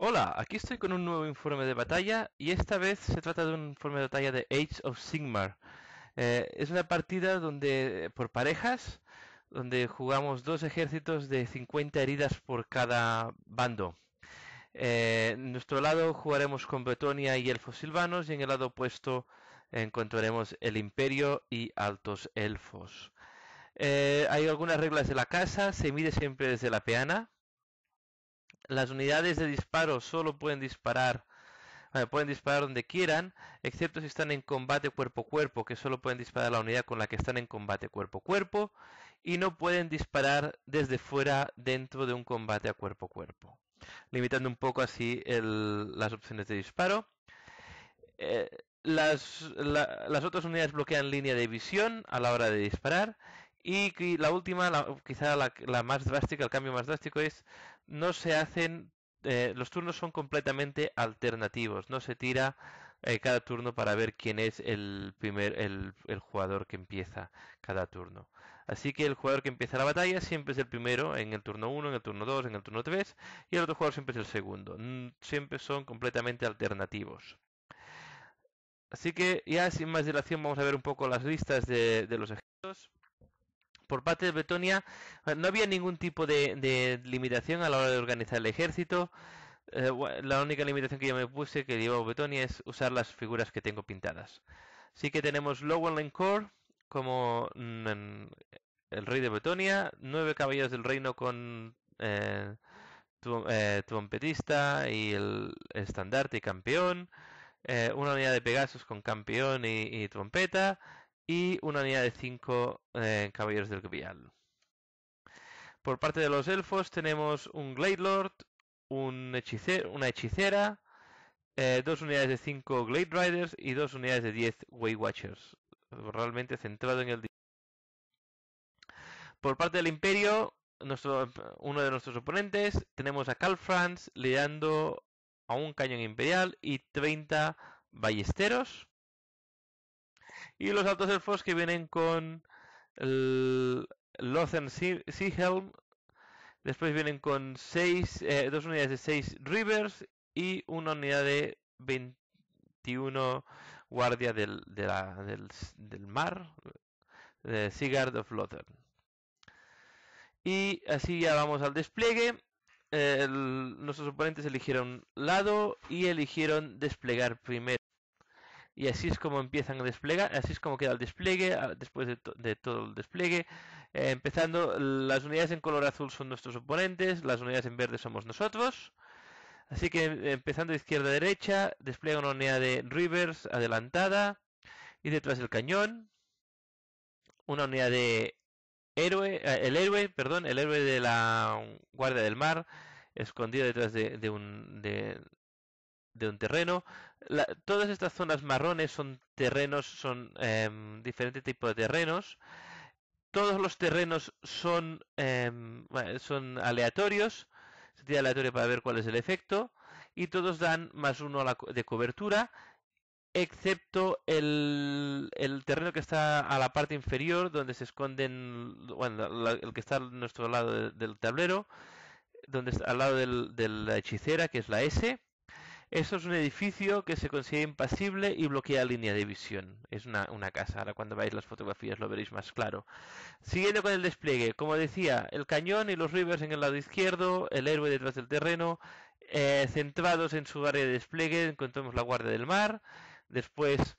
Hola, aquí estoy con un nuevo informe de batalla y esta vez se trata de un informe de batalla de Age of Sigmar. Eh, es una partida donde por parejas, donde jugamos dos ejércitos de 50 heridas por cada bando. Eh, en nuestro lado jugaremos con Bretonia y elfos silvanos y en el lado opuesto encontraremos el imperio y altos elfos. Eh, hay algunas reglas de la casa, se mide siempre desde la peana, las unidades de disparo solo pueden disparar, eh, pueden disparar donde quieran, excepto si están en combate cuerpo a cuerpo, que solo pueden disparar la unidad con la que están en combate cuerpo a cuerpo, y no pueden disparar desde fuera dentro de un combate a cuerpo a cuerpo, limitando un poco así las opciones de disparo. Eh, las, otras unidades bloquean línea de visión a la hora de disparar y la última, quizá la, más drástica, el cambio más drástico es no se hacen, eh, los turnos son completamente alternativos, no se tira eh, cada turno para ver quién es el jugador que empieza cada turno. Así que el jugador que empieza la batalla siempre es el primero en el turno 1, en el turno 2, en el turno 3 y el otro jugador siempre es el segundo. Mm, siempre son completamente alternativos. Así que ya sin más dilación vamos a ver un poco las listas de, de los ejemplos por parte de Betonia eh, no había ningún tipo de, limitación a la hora de organizar el ejército. Eh, la única limitación que yo me puse que llevo Betonia es usar las figuras que tengo pintadas. Así que tenemos Lowland Core como mm, el rey de Betonia. nueve caballeros del reino con eh, trompetista y el estandarte y campeón, una unidad de Pegasus con campeón y trompeta, y una unidad de 5 eh, caballeros del Grial. Por parte de los elfos tenemos un Gladelord, un una hechicera, eh, dos unidades de 5 Glade Riders y dos unidades de 10 Way Watchers. Realmente centrado en el... Por parte del Imperio, uno de nuestros oponentes, tenemos a Carl Franz liderando a un cañón imperial y 30 ballesteros. Y los altos elfos que vienen con el Lothen Seahelm. Después vienen con eh, dos unidades de 6 Rivers y una unidad de 21 Guardia del, del, Mar, de Sigurd of Lothar. Y así ya vamos al despliegue. nuestros oponentes eligieron lado y eligieron desplegar primero y así es como empiezan a desplegar, así es como queda el despliegue, después de, todo el despliegue. Eh, empezando, las unidades en color azul son nuestros oponentes, las unidades en verde somos nosotros. Así que empezando de izquierda a derecha, despliega una unidad de Rivers adelantada y detrás del cañón, una unidad de héroe, eh, el héroe, perdón, el héroe de la Guardia del Mar, escondido detrás de, un, de, de un terreno. todas estas zonas marrones son terrenos, son em, diferentes tipos de terrenos. Todos los terrenos son, eh, son aleatorios, aleatorio para ver cuál es el efecto, y todos dan más uno de cobertura, excepto el, el, terreno que está a la parte inferior, donde se esconden, bueno, el que está a nuestro lado del tablero, donde está al lado de la hechicera, que es la S, eso es un edificio que se considera impasible y bloquea la línea de visión. Es una, casa, ahora cuando veáis las fotografías lo veréis más claro. Siguiendo con el despliegue, como decía, el cañón y los rivers en el lado izquierdo, el héroe detrás del terreno, eh, centrados en su área de despliegue, encontramos la guardia del mar, después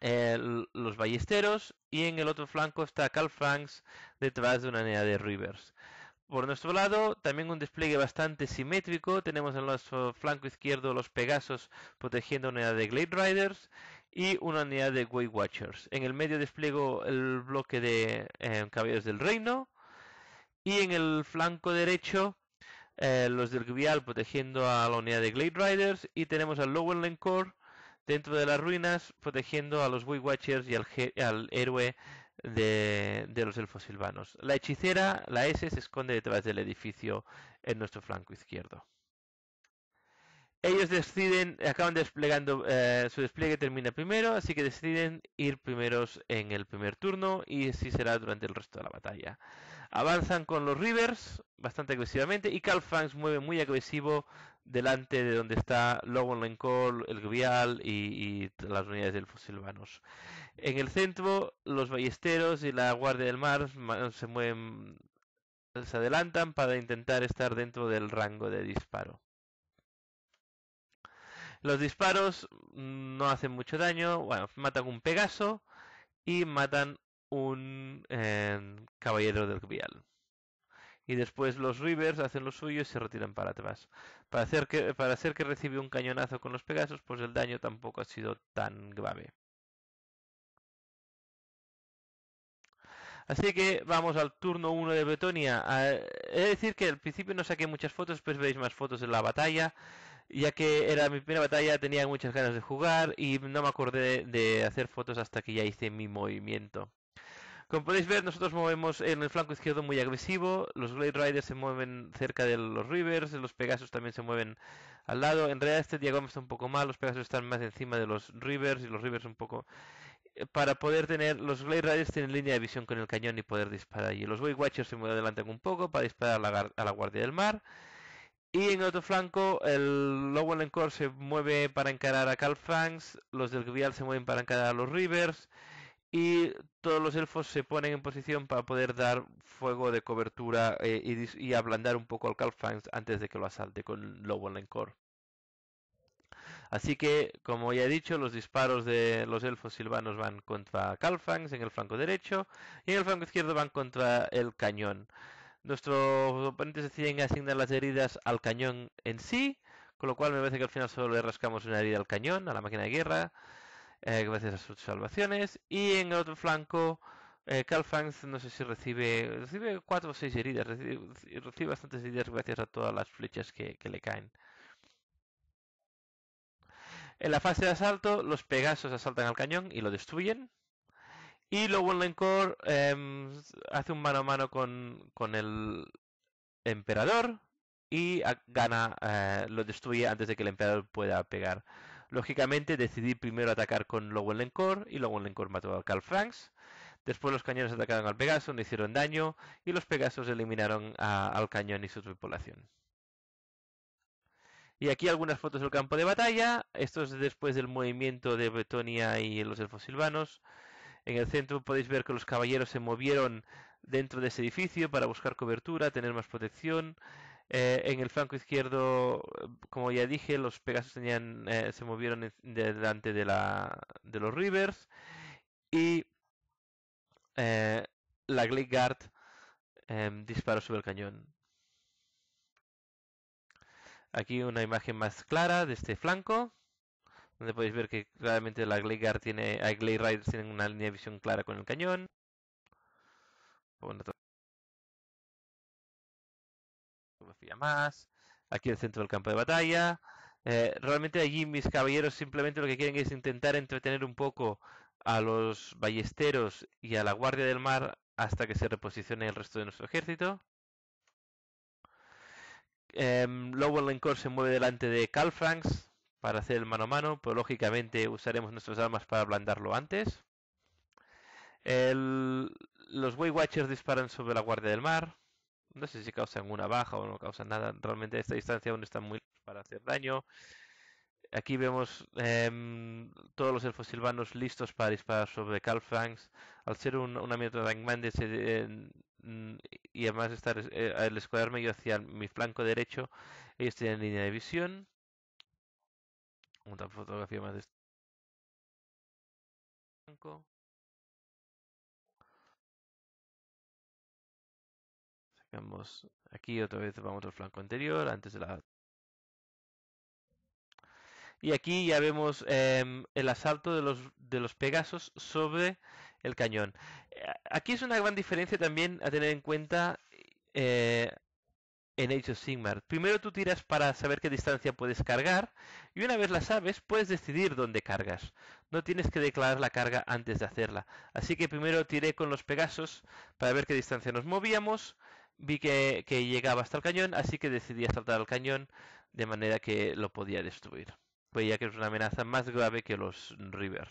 eh, los ballesteros y en el otro flanco está Carl Franks detrás de una nea de rivers. Por nuestro lado, también un despliegue bastante simétrico. Tenemos en nuestro flanco izquierdo los Pegasos protegiendo una unidad de Glade Riders y una unidad de Way Watchers. En el medio despliego el bloque de eh, Caballeros del Reino y en el flanco derecho eh, los del guial protegiendo a la unidad de Glade Riders y tenemos al Lowland core dentro de las ruinas protegiendo a los Way Watchers y al, al héroe de, los elfos silvanos. La hechicera, la S, se esconde detrás del edificio en nuestro flanco izquierdo. Ellos deciden, acaban desplegando, eh, su despliegue termina primero, así que deciden ir primeros en el primer turno y así será durante el resto de la batalla. Avanzan con los Rivers bastante agresivamente y Calfangs mueve muy agresivo delante de donde está Logan Lencol, el Grial y, y, las unidades de elfos silvanos. En el centro, los ballesteros y la Guardia del Mar se mueven, se adelantan para intentar estar dentro del rango de disparo. Los disparos no hacen mucho daño, bueno, matan un Pegaso y matan un em, Caballero del Grial. Y después los Rivers hacen lo suyo y se retiran para atrás. Para hacer que, para hacer que recibe un cañonazo con los Pegasos, pues el daño tampoco ha sido tan grave. Así que vamos al turno 1 de Bretonia. Ah, he de decir que al principio no saqué muchas fotos, después veis más fotos de la batalla, ya que era mi primera batalla, tenía muchas ganas de jugar y no me acordé de hacer fotos hasta que ya hice mi movimiento. Como podéis ver, nosotros movemos en el flanco izquierdo muy agresivo, los Blade Riders se mueven cerca de los Rivers, los Pegasos también se mueven al lado. En realidad este diagrama está un poco mal, los Pegasos están más encima de los Rivers y los Rivers un poco eh, para poder tener los Blade Riders tienen línea de visión con el cañón y poder disparar allí. Los Way Watchers se mueven adelante un poco para disparar a la, Guardia del Mar. Y en el otro flanco, el Lowell Encore se mueve para encarar a cal los del Grial se mueven para encarar a los Rivers, y todos los elfos se ponen en posición para poder dar fuego de cobertura eh, y, ablandar un poco al Cal antes de que lo asalte con Lowell Encore. Así que, como ya he dicho, los disparos de los elfos silvanos van contra Calfangs en el flanco derecho y en el flanco izquierdo van contra el cañón. Nuestros oponentes deciden asignar las heridas al cañón en sí, con lo cual me parece que al final solo le rascamos una herida al cañón, a la máquina de guerra, eh, gracias a sus salvaciones. Y en el otro flanco, eh, Calfangs no sé si recibe, recibe 4 o seis heridas, recibe, recibe, bastantes heridas gracias a todas las flechas que le caen. En la fase de asalto, los Pegasos asaltan al cañón y lo destruyen. Y luego el em, hace un mano a mano con, el emperador y ah, eh, lo destruye antes de que el emperador pueda pegar. Lógicamente decidí primero atacar con Lowell Lencor y Lowell Lencor mató al Carl Franks. Después los cañones atacaron al Pegaso, no hicieron daño y los Pegasos eliminaron al cañón y su tripulación. Y aquí algunas fotos del campo de batalla. Esto es después del movimiento de Bretonia y los elfos silvanos. En el centro podéis ver que los caballeros se movieron dentro de ese edificio para buscar cobertura, tener más protección. Eh, en el flanco izquierdo, como ya dije, los Pegasos eh, se movieron delante de, los Rivers. Y eh, la Glade Guard disparó sobre el cañón. Aquí una imagen más clara de este flanco, donde podéis ver que claramente la Gleigar tiene, tienen una línea de visión clara con el cañón. más. Aquí el centro del campo de batalla. Eh, realmente allí mis caballeros simplemente lo que quieren es intentar entretener un poco a los ballesteros y a la guardia del mar hasta que se reposicione el resto de nuestro ejército. Em, Lowell Lencor se mueve delante de Calfranks para hacer el mano a mano, pero lógicamente usaremos nuestras armas para ablandarlo antes. los Way Watchers disparan sobre la Guardia del Mar. No sé si causan una baja o no causan nada. Realmente a esta distancia aún están muy para hacer daño. Aquí vemos em, todos los elfos silvanos listos para disparar sobre Calfranks. Al ser un, una mitad de se eh, y además estar el eh, al escuadrarme yo hacia mi flanco derecho, estoy en línea de visión. Una fotografía más de este flanco. Sacamos aquí otra vez, vamos al flanco anterior, antes de la y aquí ya vemos eh, el asalto de los, de los Pegasos sobre el cañón. Aquí es una gran diferencia también a tener en cuenta eh, en Age of Sigmar. Primero tú tiras para saber qué distancia puedes cargar y una vez la sabes puedes decidir dónde cargas. No tienes que declarar la carga antes de hacerla. Así que primero tiré con los Pegasos para ver qué distancia nos movíamos. Vi que, llegaba hasta el cañón, así que decidí saltar al cañón de manera que lo podía destruir. Veía que es una amenaza más grave que los Rivers.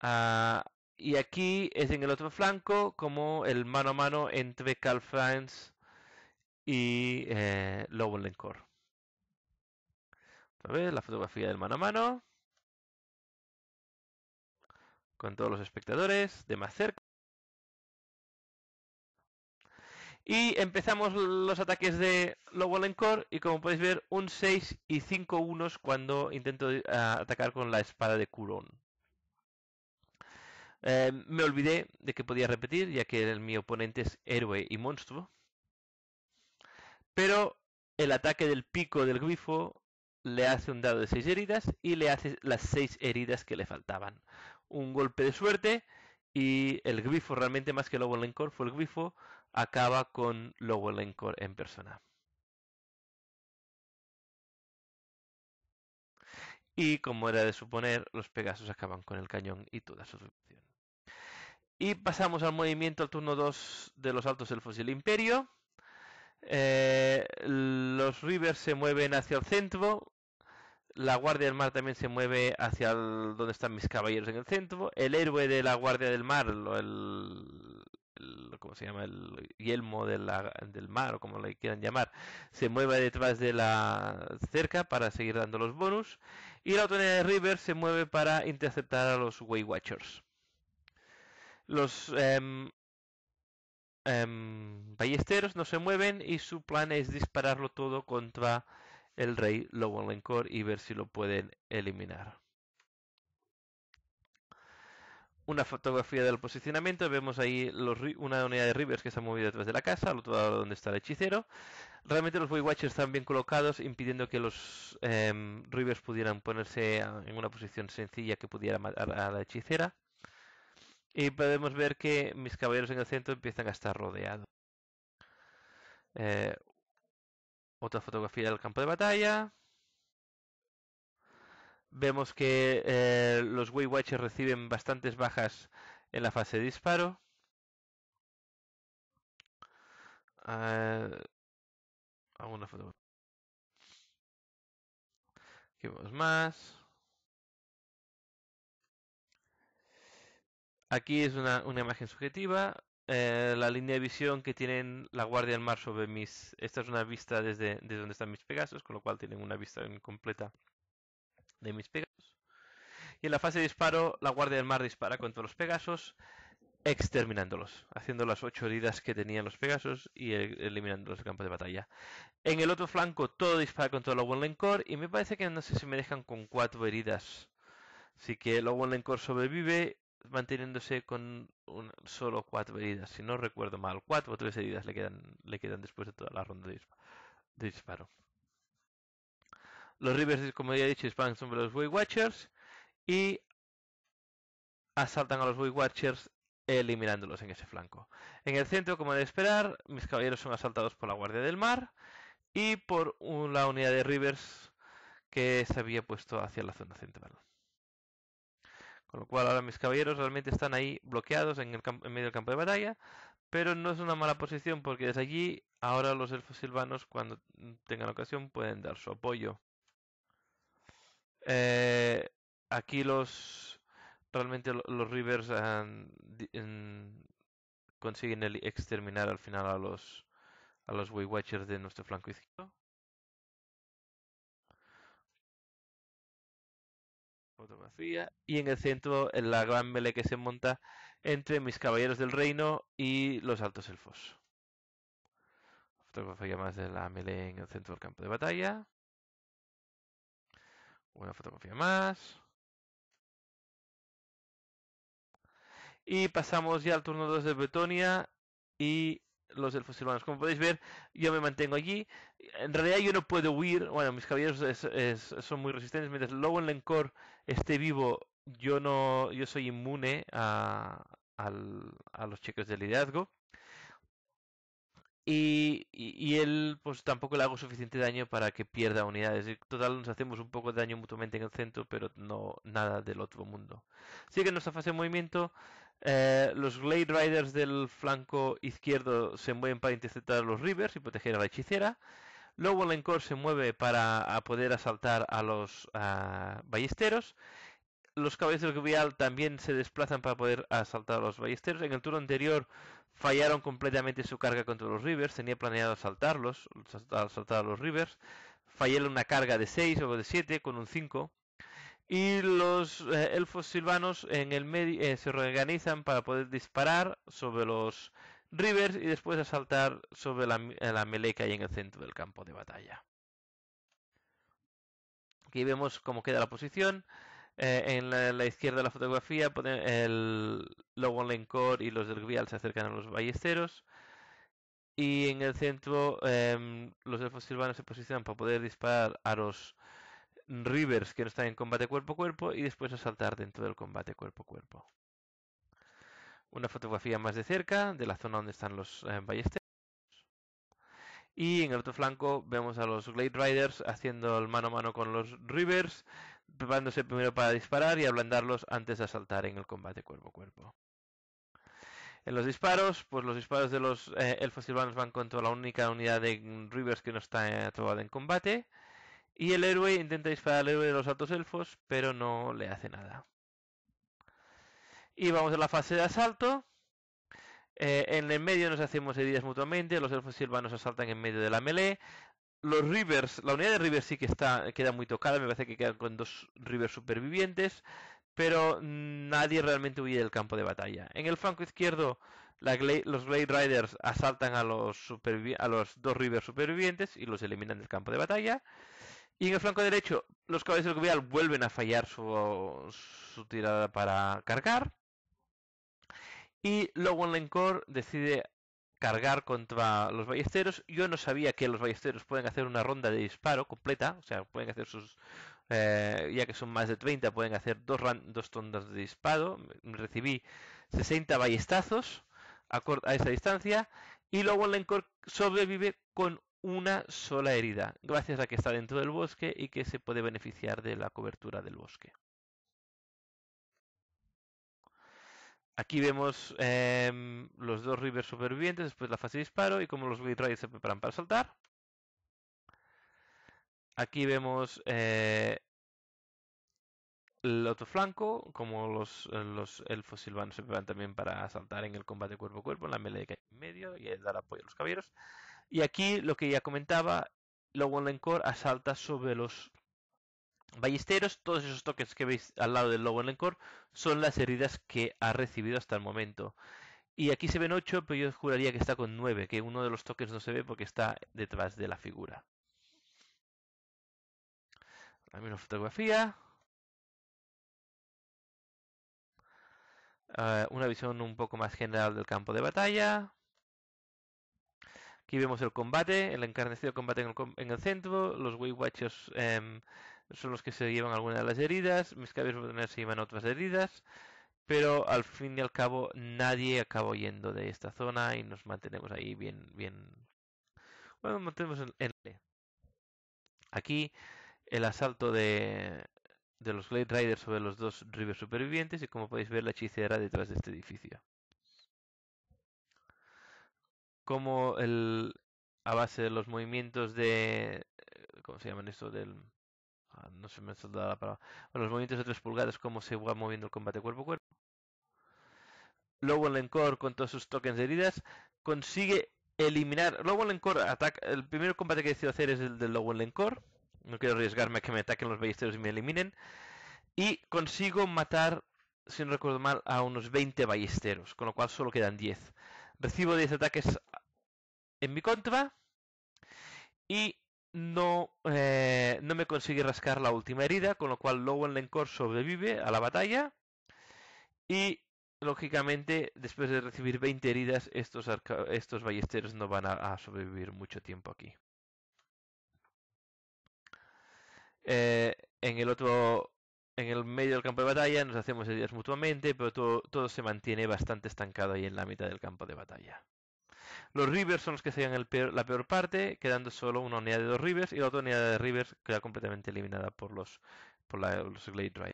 Ah, y aquí es en el otro flanco como el mano a mano entre Carl Franz y eh, Lobo Otra vez la fotografía del mano a mano. Con todos los espectadores de más cerca. Y empezamos los ataques de Lobo y como podéis ver un 6 y 5 unos cuando intento ah, atacar con la espada de Curón. Eh, me olvidé de que podía repetir, ya que mi oponente es héroe y monstruo. Pero el ataque del pico del grifo le hace un dado de 6 heridas y le hace las 6 heridas que le faltaban. Un golpe de suerte y el grifo, realmente más que Lowell Encore, fue el grifo, acaba con Lowell Encore en persona. Y como era de suponer, los Pegasos acaban con el cañón y toda sus y pasamos al movimiento al turno 2 de los Altos Elfos y el Imperio. Eh, los Rivers se mueven hacia el centro. La Guardia del Mar también se mueve hacia donde están mis caballeros en el centro. El héroe de la Guardia del Mar, el, el ¿cómo se llama? El yelmo del mar, o como le quieran llamar, se mueve detrás de la cerca para seguir dando los bonus. Y la autoridad de Rivers se mueve para interceptar a los Waywatchers. Los em, em, ballesteros no se mueven y su plan es dispararlo todo contra el rey Lowenlencor y ver si lo pueden eliminar. Una fotografía del posicionamiento, vemos ahí una unidad de Rivers que se ha movido detrás de la casa, al otro lado donde está el hechicero. Realmente los boy Watchers están bien colocados, impidiendo que los em, Rivers pudieran ponerse en una posición sencilla que pudiera matar a la hechicera. Y podemos ver que mis caballeros en el centro empiezan a estar rodeados. Eh, otra fotografía del campo de batalla. Vemos que eh, los waywatchers reciben bastantes bajas en la fase de disparo. Ah, una Aquí vemos más. Aquí es una, imagen subjetiva. Eh, la línea de visión que tienen la guardia del mar sobre mis... Esta es una vista desde, donde están mis Pegasos, con lo cual tienen una vista incompleta de mis Pegasos. Y en la fase de disparo, la guardia del mar dispara contra los Pegasos, exterminándolos, haciendo las ocho heridas que tenían los Pegasos y eh, eliminándolos del campo de batalla. En el otro flanco, todo dispara contra Owen Lencor y me parece que no sé si me dejan con cuatro heridas. Así que el Owen Lenkor sobrevive manteniéndose con un, solo cuatro heridas. Si no recuerdo mal, cuatro o tres heridas le quedan, le quedan después de toda la ronda de, disparo. Los Rivers, como ya he dicho, disparan sobre los Way Watchers y asaltan a los Way Watchers eliminándolos en ese flanco. En el centro, como de esperar, mis caballeros son asaltados por la Guardia del Mar y por la unidad de Rivers que se había puesto hacia la zona central. Con lo cual ahora mis caballeros realmente están ahí bloqueados en, el medio del campo de batalla, pero no es una mala posición porque desde allí ahora los elfos silvanos cuando tengan ocasión pueden dar su apoyo. Eh, aquí los realmente los rivers consiguen el exterminar al final a los a los de nuestro flanco izquierdo. fotografía. Y en el centro, en la gran melee que se monta entre mis caballeros del reino y los altos elfos. Fotografía más de la melee en el centro del campo de batalla. Una fotografía más. Y pasamos ya al turno 2 de Bretonia y los elfos silvanos. Como podéis ver, yo me mantengo allí. En realidad yo no puedo huir. Bueno, mis caballeros son muy resistentes, mientras en Lencor esté vivo, yo no, yo soy inmune a, los cheques de liderazgo. Y, y, él, pues tampoco le hago suficiente daño para que pierda unidades. En total, nos hacemos un poco de daño mutuamente en el centro, pero no nada del otro mundo. Sigue en nuestra fase de movimiento, eh, los Glade Riders del flanco izquierdo se mueven para interceptar a los Rivers y proteger a la hechicera. Luego Encore se mueve para poder asaltar a los ballesteros. Los caballos del Vial también se desplazan para poder asaltar a los ballesteros. En el turno anterior fallaron completamente su carga contra los Rivers. Tenía planeado asaltarlos, asaltar a los Rivers. Fallaron una carga de 6 o de 7 con un 5. Y los eh, elfos silvanos en el medio eh, se reorganizan para poder disparar sobre los Rivers y después asaltar sobre la, meleca y en el centro del campo de batalla. Aquí vemos cómo queda la posición. Eh, en, la, izquierda de la fotografía, el Logan Lencor y los del Grial se acercan a los ballesteros. Y en el centro, em, los elfos silvanos se posicionan para poder disparar a los Rivers que no están en combate cuerpo a cuerpo y después asaltar dentro del combate cuerpo a cuerpo una fotografía más de cerca de la zona donde están los eh, ballesteros. Y en el otro flanco vemos a los Glade Riders haciendo el mano a mano con los Rivers, preparándose primero para disparar y ablandarlos antes de asaltar en el combate cuerpo a cuerpo. En los disparos, pues los disparos de los eh, elfos silvanos van contra la única unidad de Rivers que no está atrapada eh, en combate. Y el héroe intenta disparar al héroe de los altos elfos, pero no le hace nada. Y vamos a la fase de asalto. Eh, en el medio nos hacemos heridas mutuamente, los elfos silvanos asaltan en medio de la melee. Los rivers, la unidad de rivers sí que está, queda muy tocada, me parece que quedan con dos rivers supervivientes, pero nadie realmente huye del campo de batalla. En el flanco izquierdo, los Glade Riders asaltan a los, los dos rivers supervivientes y los eliminan del campo de batalla. Y en el flanco derecho, los caballeros del vuelven a fallar su tirada para cargar. Y luego Lencor decide cargar contra los ballesteros. Yo no sabía que los ballesteros pueden hacer una ronda de disparo completa, o sea, pueden hacer sus. Eh, ya que son más de 30, pueden hacer dos, dos rondas de disparo. Recibí 60 ballestazos a, a esa distancia. Y luego Lencor sobrevive con una sola herida, gracias a que está dentro del bosque y que se puede beneficiar de la cobertura del bosque. Aquí vemos em, los dos rivers supervivientes después de la fase de disparo y cómo los se preparan para saltar. Aquí vemos eh, el otro flanco, como los, los elfos silvanos se preparan también para saltar en el combate cuerpo a cuerpo, en la melee que hay en medio y dar apoyo a los caballeros. Y aquí lo que ya comentaba, Lowell one asalta sobre los Ballesteros, todos esos toques que veis al lado del logo en el son las heridas que ha recibido hasta el momento. Y aquí se ven 8, pero yo juraría que está con 9, que uno de los toques no se ve porque está detrás de la figura. La misma fotografía. Eh, una visión un poco más general del campo de batalla. Aquí vemos el combate, el encarnecido combate en el, centro, los Wei Watchers em, son los que se llevan algunas de las heridas, mis cabezas se llevan otras heridas, pero al fin y al cabo nadie acaba yendo de esta zona y nos mantenemos ahí bien, bien, bueno, mantenemos en, e. Aquí el asalto de, de los Blade Riders sobre los dos River supervivientes y como podéis ver la hechicera detrás de este edificio. Como el, a base de los movimientos de... Eh, ¿Cómo se llaman esto? Del, no se me la palabra. Bueno, los movimientos de 3 pulgadas, cómo se va moviendo el combate cuerpo a cuerpo. lowell encore con todos sus tokens de heridas consigue eliminar. Lowell Encore, ataca. El primer combate que decido hacer es el del Lowell Encore. No quiero arriesgarme a que me ataquen los ballesteros y me eliminen. Y consigo matar, si no recuerdo mal, a unos 20 ballesteros, con lo cual solo quedan 10. Recibo 10 ataques en mi contra. Y no, eh, no me consigue rascar la última herida, con lo cual Lowen Lenkor sobrevive a la batalla. Y lógicamente, después de recibir 20 heridas, estos, estos ballesteros no van a, sobrevivir mucho tiempo aquí. Eh, en el otro. En el medio del campo de batalla nos hacemos heridas mutuamente, pero todo, todo se mantiene bastante estancado ahí en la mitad del campo de batalla. Los Rivers son los que se la peor parte, quedando solo una unidad de dos Rivers y la otra unidad de Rivers queda completamente eliminada por los, por los Glade Riders.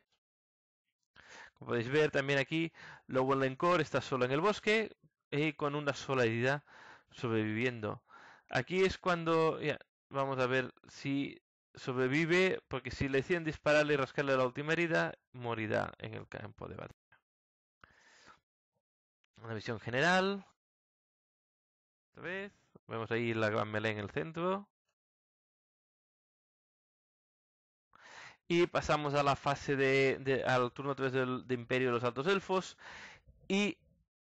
Como podéis ver también aquí, Lowell Encore está solo en el bosque y con una sola herida sobreviviendo. Aquí es cuando vamos a ver si sobrevive, porque si le decían dispararle y rascarle la última herida, morirá en el campo de batalla. Una visión general. Vemos ahí la gran melee en el centro. Y pasamos a la fase de, al turno 3 del Imperio de los Altos Elfos. Y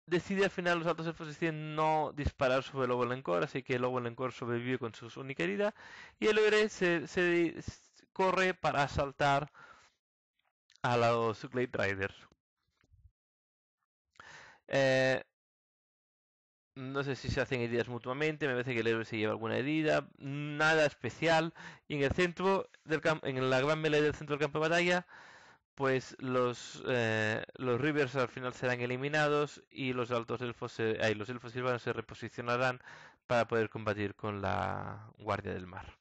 decide al final los altos elfos deciden no disparar sobre el Lobo Lencor, así que el Lobo Lencor sobrevive con su única herida y el héroe se, corre para asaltar a los Glade Riders. Eh, no sé si se hacen heridas mutuamente, me parece que el héroe se lleva alguna herida, nada especial. Y en el centro, del en la gran melee del centro del campo de batalla, pues los, eh, Rivers al final serán eliminados y los altos elfos, se, los elfos se reposicionarán para poder combatir con la Guardia del Mar.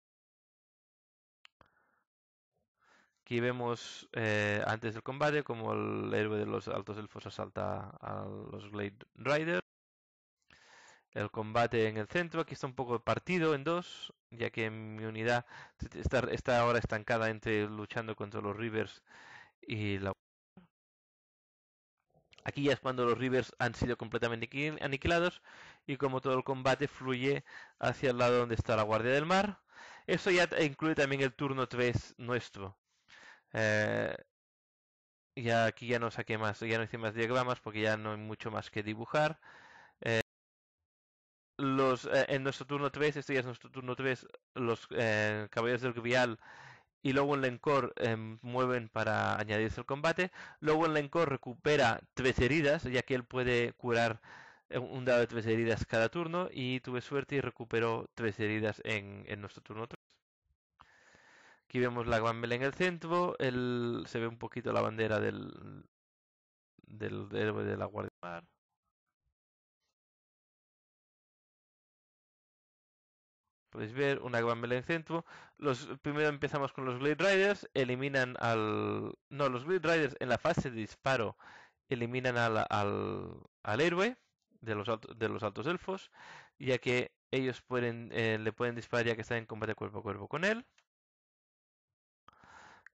Aquí vemos eh, antes del combate como el héroe de los altos elfos asalta a los Glade Riders el combate en el centro. Aquí está un poco partido en dos, ya que mi unidad está, ahora estancada entre luchando contra los Rivers y la. Aquí ya es cuando los Rivers han sido completamente aniquilados y como todo el combate fluye hacia el lado donde está la Guardia del Mar. Eso ya incluye también el turno 3 nuestro. Eh, ya aquí ya no saqué más, ya no hice más diagramas porque ya no hay mucho más que dibujar. Eh, en nuestro turno 3, este ya es nuestro turno 3, los eh, caballeros del Grial y luego en Lencor em, mueven para añadirse al combate. Luego en Lencor recupera tres heridas, ya que él puede curar eh, un dado de 3 heridas cada turno y tuve suerte y recuperó tres heridas en, nuestro turno 3. Aquí vemos la gran en el centro, se ve un poquito la bandera del, del héroe de la Guardia Mar. Podéis ver una gran en centro. Los, primero empezamos con los Blade Riders. Eliminan al. No, los Blade Riders en la fase de disparo eliminan al, al, al héroe de los, altos, de los altos elfos, ya que ellos pueden, eh, le pueden disparar ya que están en combate cuerpo a cuerpo con él.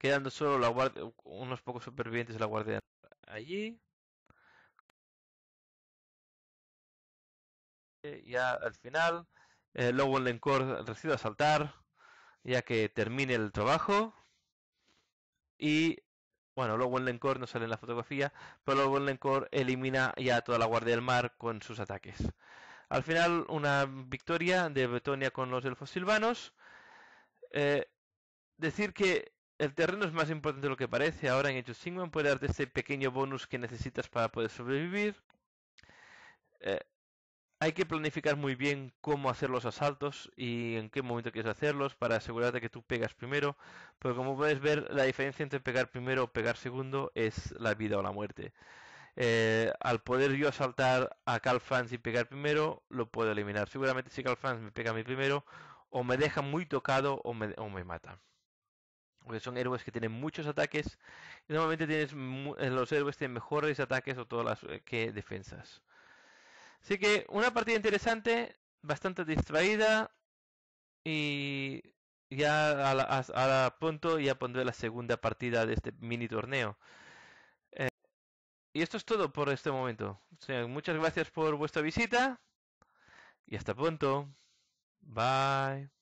Quedando solo la guardia, unos pocos supervivientes de la guardia allí. Eh, ya al final eh, recibe el decide asaltar ya que termine el trabajo. Y bueno, luego no sale en la fotografía, pero luego elimina ya toda la Guardia del Mar con sus ataques. Al final, una victoria de Bretonia con los elfos silvanos. Eh, decir que el terreno es más importante de lo que parece. Ahora en Age of puede darte ese pequeño bonus que necesitas para poder sobrevivir. Eh, hay que planificar muy bien cómo hacer los asaltos y en qué momento quieres hacerlos para asegurarte que tú pegas primero. Pero como puedes ver, la diferencia entre pegar primero o pegar segundo es la vida o la muerte. Eh, al poder yo asaltar a Calfans y pegar primero, lo puedo eliminar. Seguramente si Calfans me pega a mí primero, o me deja muy tocado o me, o me mata. Porque son héroes que tienen muchos ataques. Y normalmente tienes eh, los héroes tienen mejores ataques o todas las eh, que defensas. Así que una partida interesante, bastante distraída y ya a, la, a punto ya pondré la segunda partida de este mini torneo. Eh, y esto es todo por este momento. muchas gracias por vuestra visita y hasta pronto. Bye.